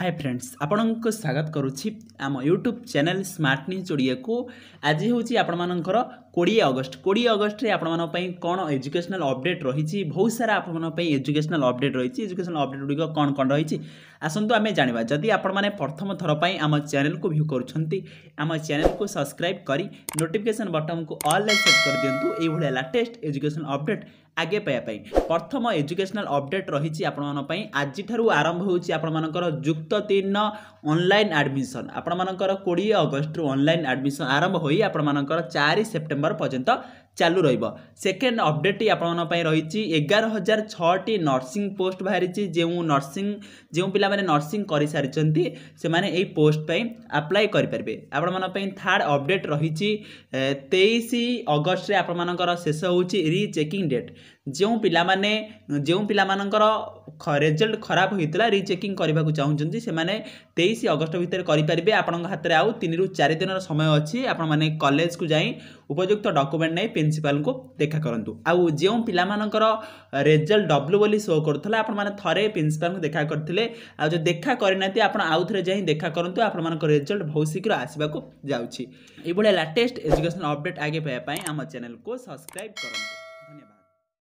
ହାଏ friends ଆପଣଙ୍କୁ ସ୍ୱାଗତ କରୁଛି ଆମ ୟୁଟ୍ୟୁବ୍ ଚ୍ୟାନେଲ୍ ସ୍ମାର୍ଟ ନ୍ୟୁଜ୍ ଓଡ଼ିଆକୁ ଆଜି ହେଉଛି ଆପଣମାନଙ୍କର କୋଡ଼ିଏ ଅଗଷ୍ଟ କୋଡ଼ିଏ ଅଗଷ୍ଟରେ ଆପଣମାନଙ୍କ ପାଇଁ କ'ଣ ଏଜୁକେସନାଲ୍ ଅପଡ଼େଟ୍ ରହିଛି ବହୁତ ସାରା ଆପଣମାନଙ୍କ ପାଇଁ ଏଜୁକେସନାଲ୍ ଅପଡ଼େଟ୍ ରହିଛି ଏଜୁକେସନାଲ୍ ଅପଡ଼େଟ୍ ଗୁଡ଼ିକ କ'ଣ କ'ଣ ରହିଛି ଆସନ୍ତୁ ଆମେ ଜାଣିବା ଯଦି ଆପଣମାନେ ପ୍ରଥମ ଥର ପାଇଁ ଆମ ଚ୍ୟାନେଲ୍କୁ ଭ୍ୟୁ କରୁଛନ୍ତି ଆମ ଚ୍ୟାନେଲ୍କୁ ସବସ୍କ୍ରାଇବ୍ କରି ନୋଟିଫିକେସନ୍ ବଟନ୍କୁ ଅଲ୍ ସେଟ୍ କରିଦିଅନ୍ତୁ ଏଇଭଳିଆ ଲାଟେଷ୍ଟ ଏଜୁକେସନ୍ ଅପଡ଼େଟ୍ ଆଗେ ପାଇବା ପାଇଁ ପ୍ରଥମ ଏଜୁକେସନାଲ ଅପଡେଟ୍ ରହିଛି ଆପଣମାନଙ୍କ ପାଇଁ ଆଜିଠାରୁ ଆରମ୍ଭ ହେଉଛି ଆପଣମାନଙ୍କର ଯୁକ୍ତ ତିନି ଅନଲାଇନ୍ ଆଡ଼ମିସନ୍ ଆପଣମାନଙ୍କର କୋଡ଼ିଏ ଅଗଷ୍ଟରୁ ଅନଲାଇନ୍ ଆଡ଼ମିସନ୍ ଆରମ୍ଭ ହୋଇ ଆପଣମାନଙ୍କର ଚାରି ସେପ୍ଟେମ୍ବର ପର୍ଯ୍ୟନ୍ତ চালু রহব সেকেন্ড অপডেট আপনার রয়েছে এগার হাজার ছটি নর্সিং পোস্ট বাহারি যে নর্সিং যে পিলামানে নর্সিং করে সারি সে এই পোস্ট পাই আপ্লাই করে পারবে আপনার থার্ড অপডেট রয়েছে তেইশ অগস্টে আপনার শেষ হচ্ছে রিচেকিং ডেট যে পিলামানে যে পিলামানকর রেজল্ট খারাপ হয়েছিল রিচেকিং করা চাহুমান সে তেইশ অগস্ট ভিতরে করে পারবে আপনার হাতের আউ তিন রু চারি দিনর সময় অছি আপনার কলেজ কু যাই উপযুক্ত ডকুমেন্ট নেই ପ୍ରିନ୍ସିପାଲ୍ଙ୍କୁ ଦେଖା କରନ୍ତୁ ଆଉ ଯେଉଁ ପିଲାମାନଙ୍କର ରେଜଲ୍ଟ ଡବ୍ଲୁ ବୋଲି ଶୋ କରୁଥିଲା ଆପଣମାନେ ଥରେ ପ୍ରିନ୍ସିପାଲ୍ଙ୍କୁ ଦେଖା କରିଥିଲେ ଆଉ ଯେଉଁ ଦେଖା କରିନାହାନ୍ତି ଆପଣ ଆଉ ଥରେ ଯାଇ ଦେଖା କରନ୍ତୁ ଆପଣମାନଙ୍କ ରେଜଲ୍ଟ ବହୁତ ଶୀଘ୍ର ଆସିବାକୁ ଯାଉଛି ଏଇଭଳିଆ ଲାଟେଷ୍ଟ ଏଜୁକେସନ୍ ଅପଡ଼େଟ୍ ଆଗେ ପାଇବା ପାଇଁ ଆମ ଚ୍ୟାନେଲ୍କୁ ସବସ୍କ୍ରାଇବ୍ କରନ୍ତୁ